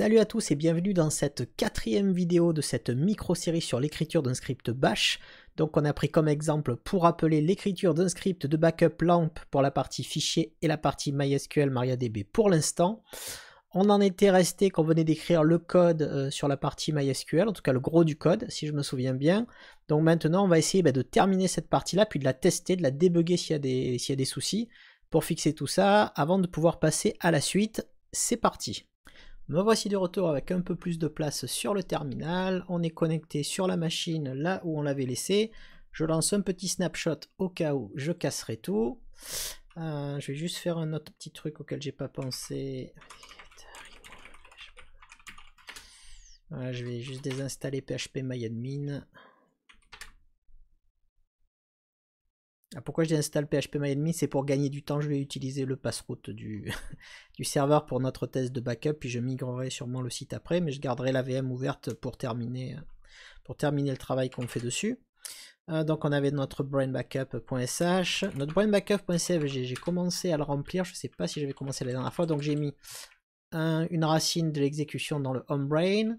Salut à tous et bienvenue dans cette quatrième vidéo de cette micro-série sur l'écriture d'un script bash. Donc on a pris comme exemple pour rappeler l'écriture d'un script de backup LAMP pour la partie fichier et la partie MySQL MariaDB pour l'instant. On en était resté qu'on venait d'écrire le code euh, sur la partie MySQL, en tout cas le gros du code, si je me souviens bien. Donc maintenant, on va essayer bah, de terminer cette partie-là, puis de la tester, de la débugger s'il y, y a des soucis, pour fixer tout ça, avant de pouvoir passer à la suite. C'est parti me voici de retour avec un peu plus de place sur le terminal. On est connecté sur la machine là où on l'avait laissé. Je lance un petit snapshot au cas où je casserai tout. Euh, je vais juste faire un autre petit truc auquel j'ai pas pensé. je vais juste désinstaller PHP MyAdmin. Ah, pourquoi je installé PHP C'est pour gagner du temps. Je vais utiliser le pass-route du, serveur pour notre test de backup. Puis je migrerai sûrement le site après. Mais je garderai la VM ouverte pour terminer, le travail qu'on fait dessus. Euh, donc on avait notre brainbackup.sh. Notre brainbackup.cfg, j'ai commencé à le remplir. Je ne sais pas si j'avais commencé la dernière fois. Donc j'ai mis une racine de l'exécution dans le homebrain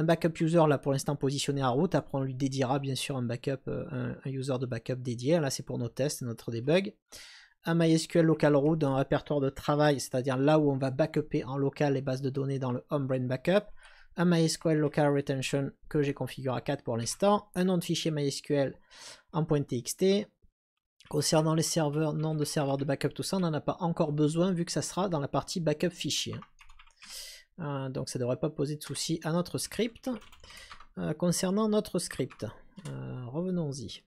un backup user là pour l'instant positionné à route. Après, on lui dédiera bien sûr un backup, euh, un, user de backup dédié. Là, c'est pour nos tests, notre debug. Un MySQL local root, un répertoire de travail, c'est-à-dire là où on va backuper en local les bases de données dans le home brain backup. Un MySQL local retention que j'ai configuré à 4 pour l'instant. Un nom de fichier MySQL en .txt. Concernant les serveurs, nom de serveur de backup, tout ça, on n'en a pas encore besoin vu que ça sera dans la partie backup fichier. Euh, donc ça devrait pas poser de souci à notre script. Euh, concernant notre script, euh, revenons-y.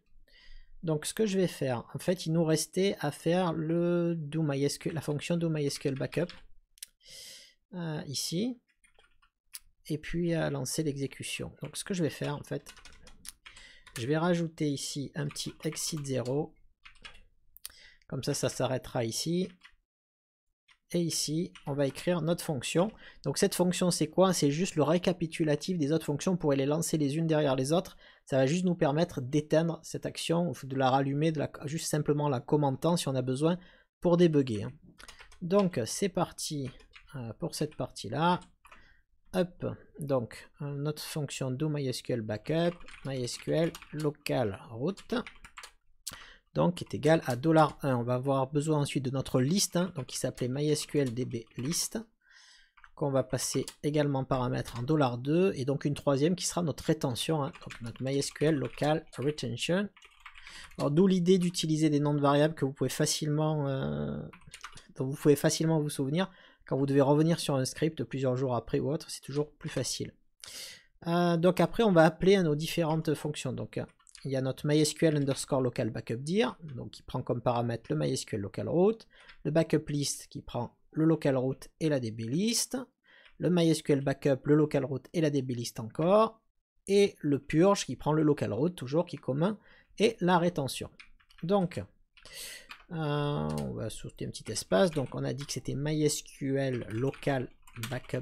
Donc ce que je vais faire, en fait, il nous restait à faire le do la fonction do MySQL backup ici, et puis à lancer l'exécution. Donc ce que je vais faire, en fait, je vais rajouter ici un petit exit 0. Comme ça, ça s'arrêtera ici et ici on va écrire notre fonction. Donc cette fonction c'est quoi C'est juste le récapitulatif des autres fonctions pour les lancer les unes derrière les autres. Ça va juste nous permettre d'éteindre cette action, de la rallumer, de la, juste simplement la commentant si on a besoin pour débugger. Hein. Donc c'est parti euh, pour cette partie là. Hop, donc euh, notre fonction do MySQL backup, MySQL local route donc qui est égal à $1. On va avoir besoin ensuite de notre liste, hein, donc qui s'appelait MySQL DB list, qu'on va passer également paramètre en $2, et donc une troisième qui sera notre rétention, hein, donc notre MySQL local retention. d'où l'idée d'utiliser des noms de variables que vous pouvez facilement, euh, vous pouvez facilement vous souvenir quand vous devez revenir sur un script plusieurs jours après ou autre, c'est toujours plus facile. Euh, donc après, on va appeler à nos différentes fonctions. Donc il y a notre MySQL underscore local backup dir, donc qui prend comme paramètre le MySQL local route, le backup list qui prend le local route et la DB list, le MySQL backup, le local route et la DB list encore, et le purge qui prend le local route toujours qui est commun et la rétention. Donc, euh, on va sauter un petit espace. Donc, on a dit que c'était MySQL local backup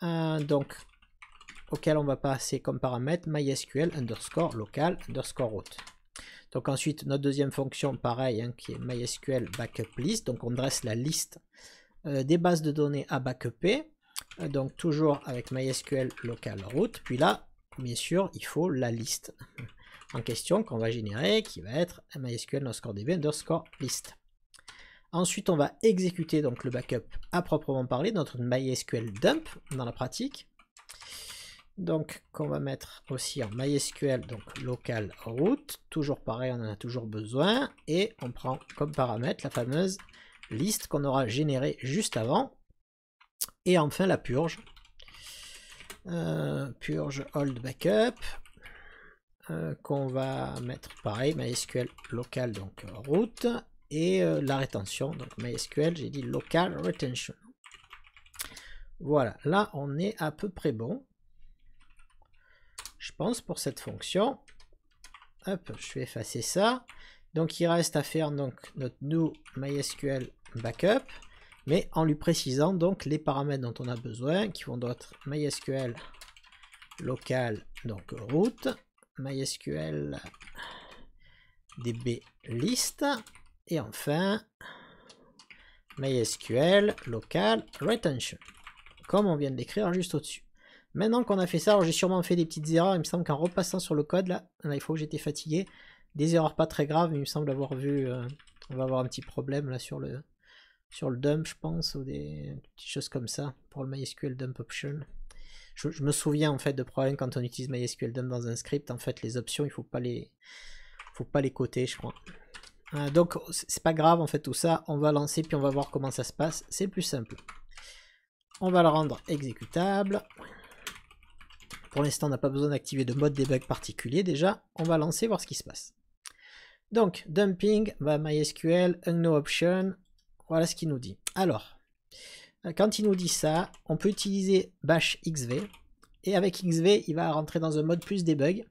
euh, donc, auquel on va passer comme paramètre mysql underscore local underscore route. Donc ensuite, notre deuxième fonction, pareil, hein, qui est mysql backup list. Donc on dresse la liste euh, des bases de données à backuper euh, donc toujours avec mysql local route. Puis là, bien sûr, il faut la liste en question qu'on va générer, qui va être mysql underscore db underscore list. Ensuite, on va exécuter donc le backup à proprement parler, notre MySQL dump dans la pratique donc qu'on va mettre aussi en MySQL, donc local route, toujours pareil, on en a toujours besoin, et on prend comme paramètre la fameuse liste qu'on aura générée juste avant, et enfin la purge, euh, purge hold backup, euh, qu'on va mettre pareil, MySQL local, donc route, et euh, la rétention, donc MySQL, j'ai dit local retention. Voilà, là on est à peu près bon je pense, pour cette fonction. Hop, je vais effacer ça. Donc il reste à faire donc notre new MySQL backup, mais en lui précisant donc les paramètres dont on a besoin, qui vont être MySQL local, donc route, MySQL DB list, et enfin MySQL local retention, comme on vient de l'écrire juste au-dessus. Maintenant qu'on a fait ça, j'ai sûrement fait des petites erreurs. Il me semble qu'en repassant sur le code, là, il faut que j'étais fatigué. Des erreurs pas très graves, mais il me semble avoir vu... Euh, on va avoir un petit problème là sur le, sur le dump, je pense, ou des petites choses comme ça pour le MySQL dump option. Je, me souviens en fait de problème quand on utilise MySQL dump dans un script. En fait, les options, il faut pas les, faut pas les coter, je crois. Euh, donc c'est pas grave en fait tout ça. On va lancer puis on va voir comment ça se passe. C'est plus simple. On va le rendre exécutable. Pour l'instant, on n'a pas besoin d'activer de mode debug particulier. Déjà, on va lancer, voir ce qui se passe. Donc, dumping, MySQL, no option. Voilà ce qu'il nous dit. Alors, euh, quand il nous dit ça, on peut utiliser bash xv. Et avec xv, il va rentrer dans un mode plus debug.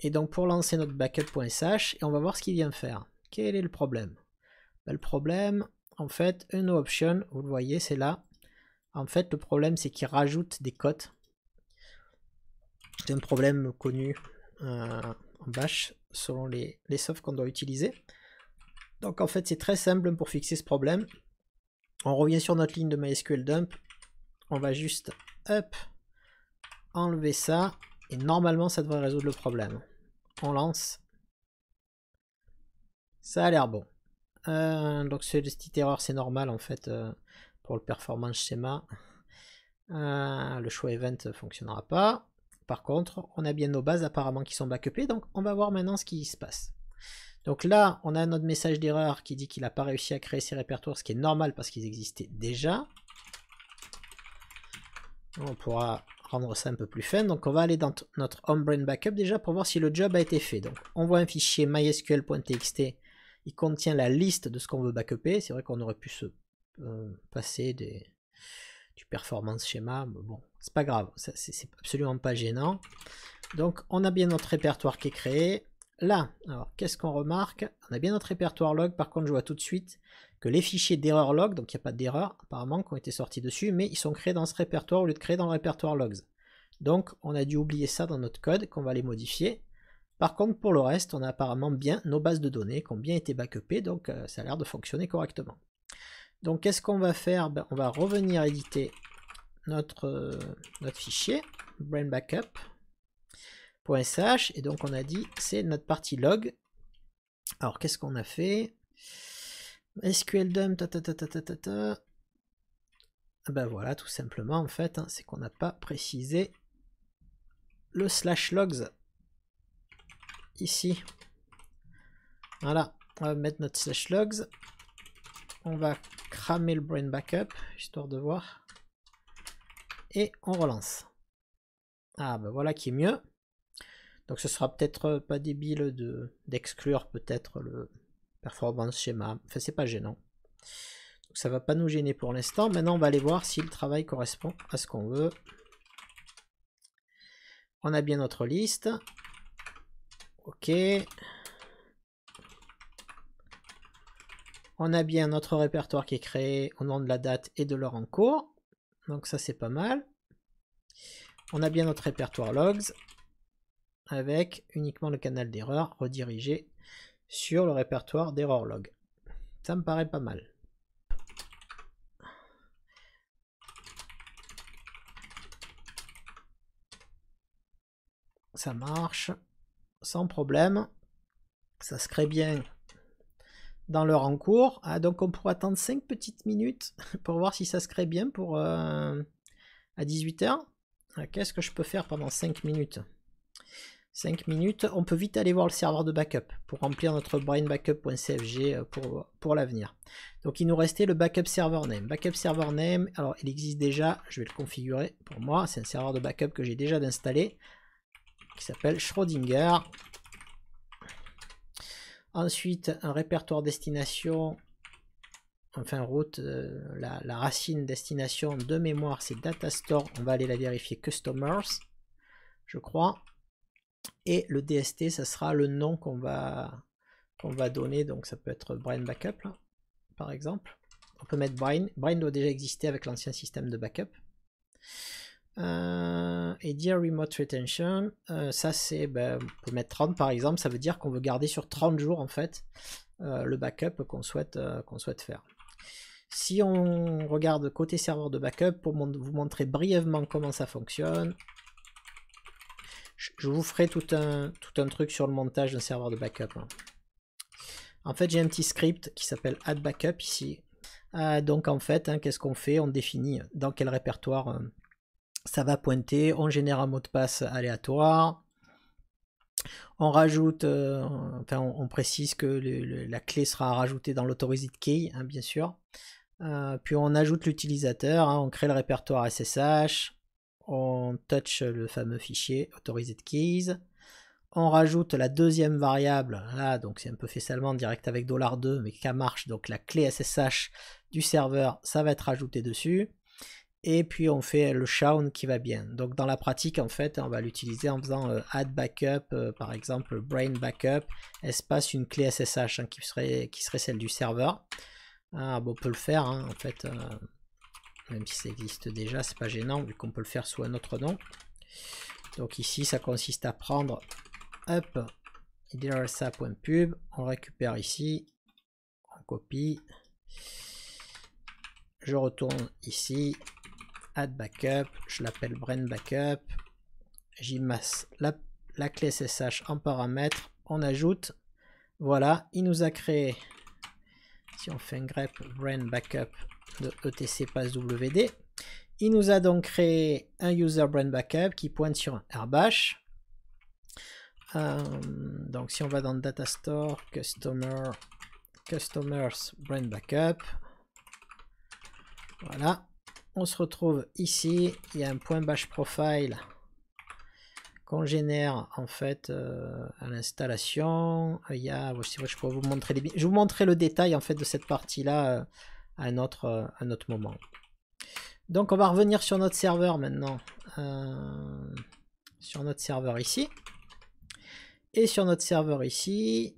Et donc, pour lancer notre backup.sh, et on va voir ce qu'il vient faire. Quel est le problème ben, Le problème, en fait, no option, vous le voyez, c'est là. En fait, le problème, c'est qu'il rajoute des cotes c'est un problème connu euh, en bash selon les, les softs qu'on doit utiliser. Donc en fait c'est très simple pour fixer ce problème. On revient sur notre ligne de MySQL dump. On va juste up, enlever ça et normalement ça devrait résoudre le problème. On lance. Ça a l'air bon. Euh, donc cette petite erreur c'est normal en fait euh, pour le performance schéma. le choix event fonctionnera pas. Par contre, on a bien nos bases apparemment qui sont backupées, donc on va voir maintenant ce qui se passe. Donc là, on a notre message d'erreur qui dit qu'il n'a pas réussi à créer ses répertoires, ce qui est normal parce qu'ils existaient déjà. On pourra rendre ça un peu plus fin. Donc on va aller dans notre on-brain Backup déjà pour voir si le job a été fait. Donc on voit un fichier mysql.txt, il contient la liste de ce qu'on veut backuper. C'est vrai qu'on aurait pu se euh, passer du performance schéma, mais bon, c'est pas grave, c'est absolument pas gênant. Donc on a bien notre répertoire qui est créé. Là, alors qu'est-ce qu'on remarque On a bien notre répertoire log, par contre je vois tout de suite que les fichiers d'erreur log, donc il n'y a pas d'erreur apparemment qui ont été sortis dessus, mais ils sont créés dans ce répertoire au lieu de créer dans le répertoire logs. Donc on a dû oublier ça dans notre code, qu'on va les modifier. Par contre pour le reste, on a apparemment bien nos bases de données qui ont bien été backupées, donc euh, ça a l'air de fonctionner correctement. Donc qu'est-ce qu'on va faire ben, On va revenir éditer euh, notre, fichier brain backup.sh et donc on a dit c'est notre partie log. Alors qu'est-ce qu'on a fait SQL dump ta ta ta ah Ben voilà, tout simplement en fait, hein, c'est qu'on n'a pas précisé le slash logs ici. Voilà, on va mettre notre slash logs. On va cramer le brain backup, histoire de voir et on relance. Ah ben voilà qui est mieux. Donc ce sera peut-être euh, pas débile de d'exclure peut-être le performance schéma. Enfin c'est pas gênant. Donc ça va pas nous gêner pour l'instant. Maintenant on va aller voir si le travail correspond à ce qu'on veut. On a bien notre liste. Ok. On a bien notre répertoire qui est créé au nom de la date et de l'heure en cours. Donc ça c'est pas mal. On a bien notre répertoire logs avec uniquement le canal d'erreur redirigé sur le répertoire d'erreur log. Ça me paraît pas mal. Ça marche sans problème. Ça se crée bien dans leur en cours, ah, donc on pourra attendre 5 petites minutes pour voir si ça se crée bien pour euh, à 18h. Ah, qu'est-ce que je peux faire pendant 5 minutes 5 minutes, on peut vite aller voir le serveur de backup pour remplir notre brainbackup.cfg euh, pour, pour l'avenir. Donc il nous restait le backup server name. Backup server name, alors il existe déjà, je vais le configurer pour moi, c'est un serveur de backup que j'ai déjà installé qui s'appelle Schrödinger Ensuite, un répertoire destination, enfin route, euh, la, racine destination de mémoire, c'est datastore. On va aller la vérifier customers, je crois. Et le DST, ça sera le nom qu'on va, qu'on va donner. Donc ça peut être Brain Backup, par exemple. On peut mettre Brain. Brain doit déjà exister avec l'ancien système de backup. Euh, et dire remote retention, euh, ça c'est, ben, on peut mettre 30 par exemple, ça veut dire qu'on veut garder sur 30 jours en fait euh, le backup qu'on souhaite, qu'on souhaite faire. Si on regarde côté serveur de backup, pour vous montrer brièvement comment ça fonctionne, je, vous ferai tout un, tout un truc sur le montage d'un serveur de backup. Hein. En fait j'ai un petit script qui s'appelle add backup ici. donc en fait, hein, qu'est-ce qu'on fait On définit dans quel répertoire ça va pointer, on génère un mot de passe aléatoire, on rajoute, euh, enfin on, précise que la clé sera rajoutée dans l'Authorized key, hein, bien sûr. Euh, puis on ajoute l'utilisateur, hein, on crée le répertoire SSH, on touch le fameux fichier authorized keys, on rajoute la deuxième variable, là donc c'est un peu fait seulement direct avec $2 mais qu'à marche, donc la clé SSH du serveur, ça va être rajouté dessus et puis on fait le shown qui va bien. Donc dans la pratique, en fait, on va l'utiliser en faisant euh, add backup, euh, par exemple brain backup, espace une clé SSH hein, qui, serait, qui serait celle du serveur. Ah, bon, on peut le faire, hein, en fait, euh, même si ça existe déjà, c'est pas gênant vu qu'on peut le faire sous un autre nom. Donc ici, ça consiste à prendre up idrsa.pub, on récupère ici, on copie, je retourne ici, backup, je l'appelle brand backup, j'y masse la, clé SSH en paramètre, on ajoute, voilà, il nous a créé, si on fait un grep brand backup de etc passwd, il nous a donc créé un user brand backup qui pointe sur un RBash. Euh, donc si on va dans data store, customer, customers brand backup, voilà, on se retrouve ici, il y a un point bash profile qu'on génère en fait euh, à l'installation. Euh, je, je vous montrer je vous montrerai le détail en fait de cette partie là euh, à un autre, un autre moment. Donc on va revenir sur notre serveur maintenant, sur notre serveur ici et sur notre serveur ici.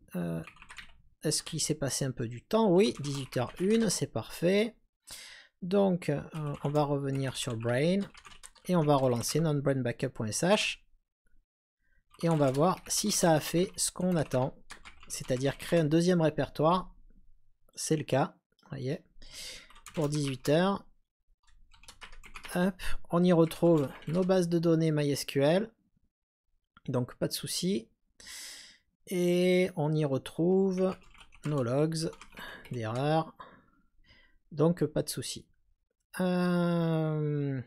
Est-ce qu'il s'est passé un peu du temps Oui, 18h01, c'est parfait. Donc, euh, on va revenir sur Brain et on va relancer nonbrainbackup.sh et on va voir si ça a fait ce qu'on attend, c'est-à-dire créer un deuxième répertoire. C'est le cas, voyez, pour 18 heures. Hop, on y retrouve nos bases de données MySQL, donc pas de souci. Et on y retrouve nos logs d'erreur donc pas de souci. Euh,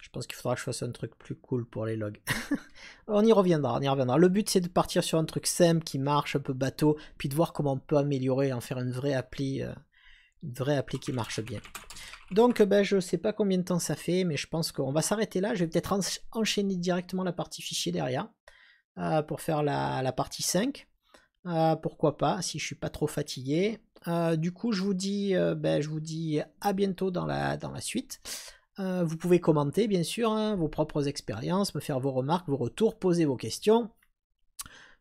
je pense qu'il faudra que je fasse un truc plus cool pour les logs. on y reviendra, on y reviendra. Le but c'est de partir sur un truc simple qui marche, un peu bateau, puis de voir comment on peut améliorer et en faire une vraie appli, euh, vraie appli qui marche bien. Donc ben, je sais pas combien de temps ça fait, mais je pense qu'on va s'arrêter là. Je vais peut-être enchaîner directement la partie fichier derrière euh, pour faire la, partie 5. pourquoi pas, si je suis pas trop fatigué. Euh, du coup, je vous dis, euh, ben, je vous dis à bientôt dans la, suite. Euh, vous pouvez commenter, bien sûr, hein, vos propres expériences, me faire vos remarques, vos retours, poser vos questions.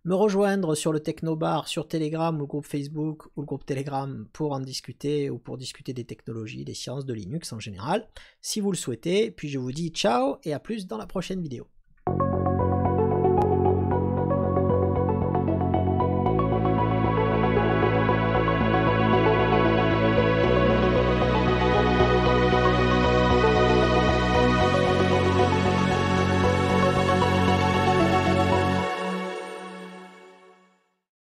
Me rejoindre sur le Technobar, sur Telegram ou le groupe Facebook ou le groupe Telegram pour en discuter ou pour discuter des technologies, des sciences, de Linux en général, si vous le souhaitez. Puis je vous dis ciao et à plus dans la prochaine vidéo.